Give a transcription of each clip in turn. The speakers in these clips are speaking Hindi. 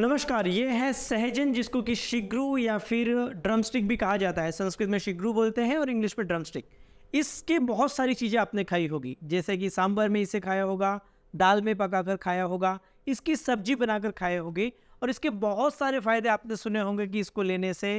नमस्कार ये है सहजन जिसको कि शिग्रु या फिर ड्रमस्टिक भी कहा जाता है संस्कृत में शिग्रू बोलते हैं और इंग्लिश में ड्रमस्टिक इसके बहुत सारी चीज़ें आपने खाई होगी जैसे कि सांभर में इसे खाया होगा दाल में पकाकर खाया होगा इसकी सब्जी बनाकर खाए होगे और इसके बहुत सारे फ़ायदे आपने सुने होंगे कि इसको लेने से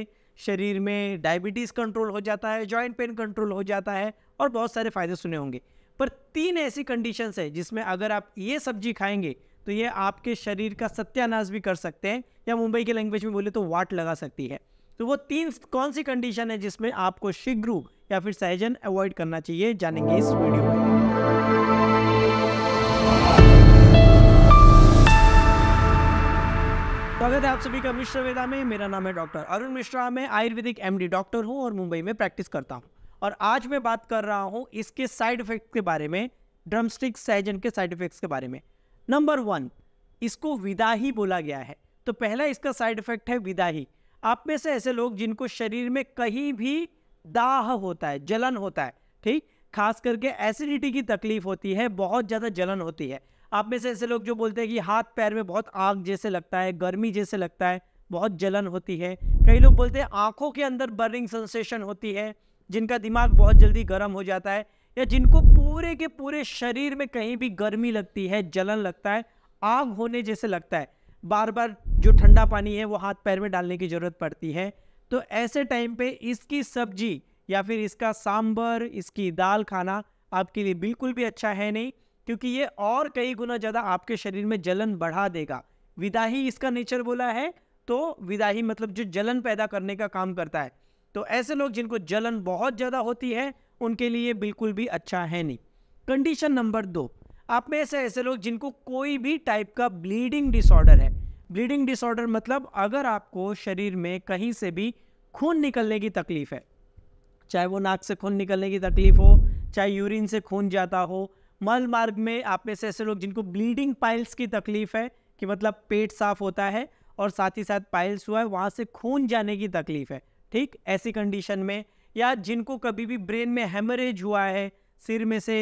शरीर में डायबिटीज़ कंट्रोल हो जाता है जॉइंट पेन कंट्रोल हो जाता है और बहुत सारे फ़ायदे सुने होंगे पर तीन ऐसी कंडीशंस है जिसमें अगर आप ये सब्जी खाएंगे तो ये आपके शरीर का सत्यानाश भी कर सकते हैं या मुंबई के लैंग्वेज में बोले तो वाट लगा सकती है तो वो तीन कौन सी कंडीशन है जिसमें आपको शीघ्र या फिर सहजन अवॉइड करना चाहिए जानेंगे इस वीडियो में स्वागत है आप सभी का मिश्र वेदा में मेरा नाम है डॉक्टर अरुण मिश्रा मैं आयुर्वेदिक एमडी डॉक्टर हूं और मुंबई में प्रैक्टिस करता हूं और आज मैं बात कर रहा हूं इसके साइड इफेक्ट के बारे में ड्रमस्टिक सहजन के साइड इफेक्ट्स के बारे में नंबर वन इसको विदाही बोला गया है तो पहला इसका साइड इफेक्ट है विदाही आप में से ऐसे लोग जिनको शरीर में कहीं भी दाह होता है जलन होता है ठीक खास करके एसिडिटी की तकलीफ होती है बहुत ज़्यादा जलन होती है आप में से ऐसे लोग जो बोलते हैं कि हाथ पैर में बहुत आग जैसे लगता है गर्मी जैसे लगता है बहुत जलन होती है कई लोग बोलते हैं आँखों के अंदर बर्निंग सेंसेशन होती है जिनका दिमाग बहुत जल्दी गर्म हो जाता है या जिनको पूरे के पूरे शरीर में कहीं भी गर्मी लगती है जलन लगता है आग होने जैसे लगता है बार बार जो ठंडा पानी है वो हाथ पैर में डालने की ज़रूरत पड़ती है तो ऐसे टाइम पे इसकी सब्जी या फिर इसका सांभर इसकी दाल खाना आपके लिए बिल्कुल भी अच्छा है नहीं क्योंकि ये और कई गुना ज़्यादा आपके शरीर में जलन बढ़ा देगा विदाही इसका नेचर बोला है तो विदाही मतलब जो जलन पैदा करने का काम करता है तो ऐसे लोग जिनको जलन बहुत ज़्यादा होती है उनके लिए बिल्कुल भी अच्छा है नहीं कंडीशन नंबर दो आप में से ऐसे लोग जिनको कोई भी टाइप का ब्लीडिंग डिसऑर्डर है ब्लीडिंग डिसऑर्डर मतलब अगर आपको शरीर में कहीं से भी खून निकलने की तकलीफ़ है चाहे वो नाक से खून निकलने की तकलीफ़ हो चाहे यूरिन से खून जाता हो मल मार्ग में आप में से ऐसे लोग जिनको ब्लीडिंग पाइल्स की तकलीफ़ है कि मतलब पेट साफ होता है और साथ ही साथ पाइल्स हुआ है वहाँ से खून जाने की तकलीफ़ है ठीक ऐसी कंडीशन में या जिनको कभी भी ब्रेन में हेमरेज हुआ है सिर में से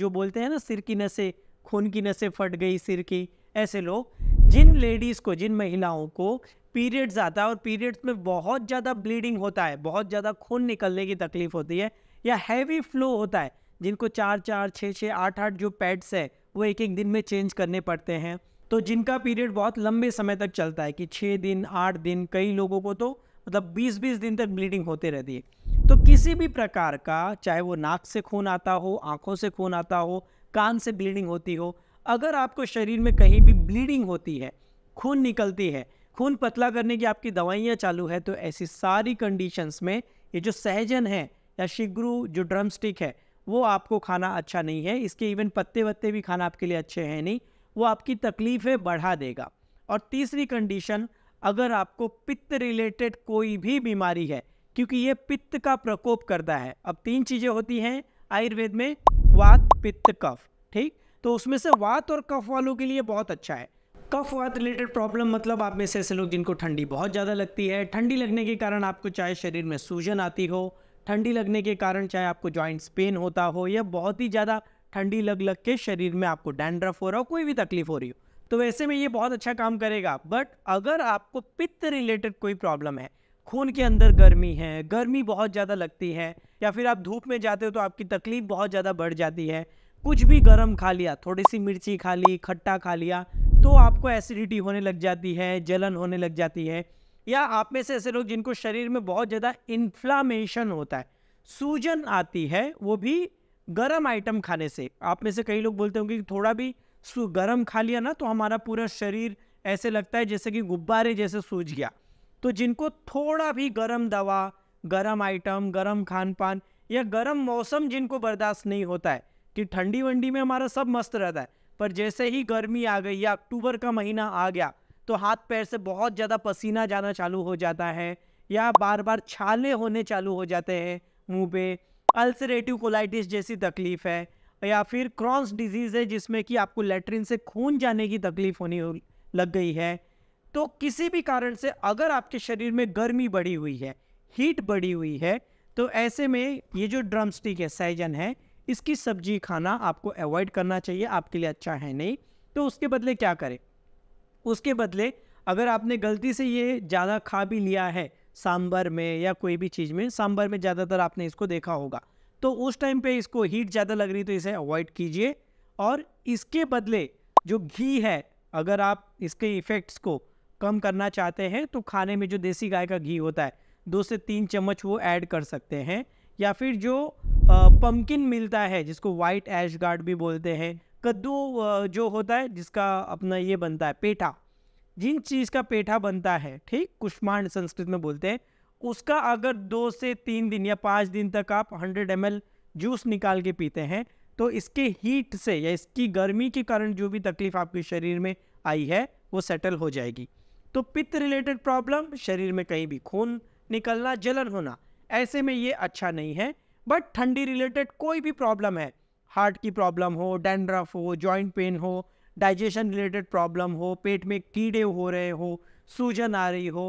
जो बोलते हैं ना सिर की नसें खून की नसें फट गई सिर की ऐसे लोग जिन लेडीज़ को जिन महिलाओं को पीरियड्स आता है और पीरियड्स में बहुत ज़्यादा ब्लीडिंग होता है बहुत ज़्यादा खून निकलने की तकलीफ होती है या हैवी फ्लो होता है जिनको चार चार छः छः आठ आठ जो पैड्स है वो एक एक दिन में चेंज करने पड़ते हैं तो जिनका पीरियड बहुत लंबे समय तक चलता है कि छः दिन आठ दिन कई लोगों को तो मतलब बीस बीस दिन तक ब्लीडिंग होते रहती है तो किसी भी प्रकार का चाहे वो नाक से खून आता हो आंखों से खून आता हो कान से ब्लीडिंग होती हो अगर आपको शरीर में कहीं भी ब्लीडिंग होती है खून निकलती है खून पतला करने की आपकी दवाइयाँ चालू है तो ऐसी सारी कंडीशंस में ये जो सहजन है या शिग्रु जो ड्रम स्टिक है वो आपको खाना अच्छा नहीं है इसके इवन पत्ते वत्ते भी खाना आपके लिए अच्छे हैं नहीं वो आपकी तकलीफ़ें बढ़ा देगा और तीसरी कंडीशन अगर आपको पित्त रिलेटेड कोई भी बीमारी है क्योंकि ये पित्त का प्रकोप करता है अब तीन चीज़ें होती हैं आयुर्वेद में वात पित्त कफ ठीक तो उसमें से वात और कफ वालों के लिए बहुत अच्छा है कफ वात रिलेटेड प्रॉब्लम मतलब आप में से ऐसे लोग जिनको ठंडी बहुत ज़्यादा लगती है ठंडी लगने के कारण आपको चाहे शरीर में सूजन आती हो ठंडी लगने के कारण चाहे आपको जॉइंट्स पेन होता हो या बहुत ही ज़्यादा ठंडी लग लग के शरीर में आपको डैंड्रफ हो रहा हो कोई भी तकलीफ हो रही हो तो वैसे में ये बहुत अच्छा काम करेगा बट अगर आपको पित्त रिलेटेड कोई प्रॉब्लम है खून के अंदर गर्मी है गर्मी बहुत ज़्यादा लगती है या फिर आप धूप में जाते हो तो आपकी तकलीफ़ बहुत ज़्यादा बढ़ जाती है कुछ भी गर्म खा लिया थोड़ी सी मिर्ची खा ली खट्टा खा लिया तो आपको एसिडिटी होने लग जाती है जलन होने लग जाती है या आप में से ऐसे लोग जिनको शरीर में बहुत ज़्यादा इन्फ्लामेशन होता है सूजन आती है वो भी गर्म आइटम खाने से आप में से कई लोग बोलते होंगे कि थोड़ा भी गर्म खा लिया ना तो हमारा पूरा शरीर ऐसे लगता है जैसे कि गुब्बारे जैसे सूज गया तो जिनको थोड़ा भी गर्म दवा गर्म आइटम गर्म खान पान या गर्म मौसम जिनको बर्दाश्त नहीं होता है कि ठंडी वंडी में हमारा सब मस्त रहता है पर जैसे ही गर्मी आ गई या अक्टूबर का महीना आ गया तो हाथ पैर से बहुत ज़्यादा पसीना जाना चालू हो जाता है या बार बार छाले होने चालू हो जाते हैं मुंह पे अल्सरेटिव कोलाइटिस जैसी तकलीफ़ है या फिर क्रॉन्स डिजीज़ है जिसमें कि आपको लेटरिन से खून जाने की तकलीफ़ होने लग गई है तो किसी भी कारण से अगर आपके शरीर में गर्मी बढ़ी हुई है हीट बढ़ी हुई है तो ऐसे में ये जो ड्रम स्टिक है सैजन है इसकी सब्जी खाना आपको अवॉइड करना चाहिए आपके लिए अच्छा है नहीं तो उसके बदले क्या करें उसके बदले अगर आपने गलती से ये ज़्यादा खा भी लिया है सांभर में या कोई भी चीज़ में सांभर में ज़्यादातर आपने इसको देखा होगा तो उस टाइम पे इसको हीट ज़्यादा लग रही तो इसे अवॉइड कीजिए और इसके बदले जो घी है अगर आप इसके इफ़ेक्ट्स को कम करना चाहते हैं तो खाने में जो देसी गाय का घी होता है दो से तीन चम्मच वो ऐड कर सकते हैं या फिर जो पम्पकिन मिलता है जिसको वाइट एश गार्ड भी बोलते हैं कद्दू जो होता है जिसका अपना ये बनता है पेठा जिन चीज़ का पेठा बनता है ठीक कुष्मांड संस्कृत में बोलते हैं उसका अगर दो से तीन दिन या पाँच दिन तक आप हंड्रेड एम जूस निकाल के पीते हैं तो इसके हीट से या इसकी गर्मी के कारण जो भी तकलीफ़ आपके शरीर में आई है वो सेटल हो जाएगी तो पित्त रिलेटेड प्रॉब्लम शरीर में कहीं भी खून निकलना जलन होना ऐसे में ये अच्छा नहीं है बट ठंडी रिलेटेड कोई भी प्रॉब्लम है हार्ट की प्रॉब्लम हो डैंड्रफ हो जॉइंट पेन हो डाइजेशन रिलेटेड प्रॉब्लम हो पेट में कीड़े हो रहे हो सूजन आ रही हो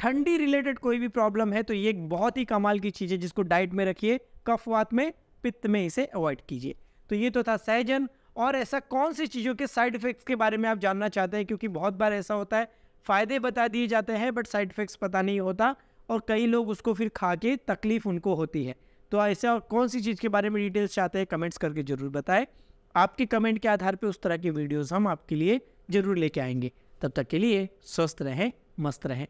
ठंडी रिलेटेड कोई भी प्रॉब्लम है तो ये बहुत ही कमाल की चीज़ है जिसको डाइट में रखिए कफवात में पित्त में इसे अवॉइड कीजिए तो ये तो था सहजन और ऐसा कौन सी चीज़ों के साइड इफ़ेक्ट्स के बारे में आप जानना चाहते हैं क्योंकि बहुत बार ऐसा होता है फ़ायदे बता दिए जाते हैं बट साइड इफ़ेक्ट्स पता नहीं होता और कई लोग उसको फिर खा के तकलीफ़ उनको होती है तो ऐसे और कौन सी चीज़ के बारे में डिटेल्स चाहते हैं कमेंट्स करके ज़रूर बताएं आपके कमेंट के आधार पर उस तरह की वीडियोज़ हम आपके लिए ज़रूर लेके आएंगे तब तक के लिए स्वस्थ रहें मस्त रहें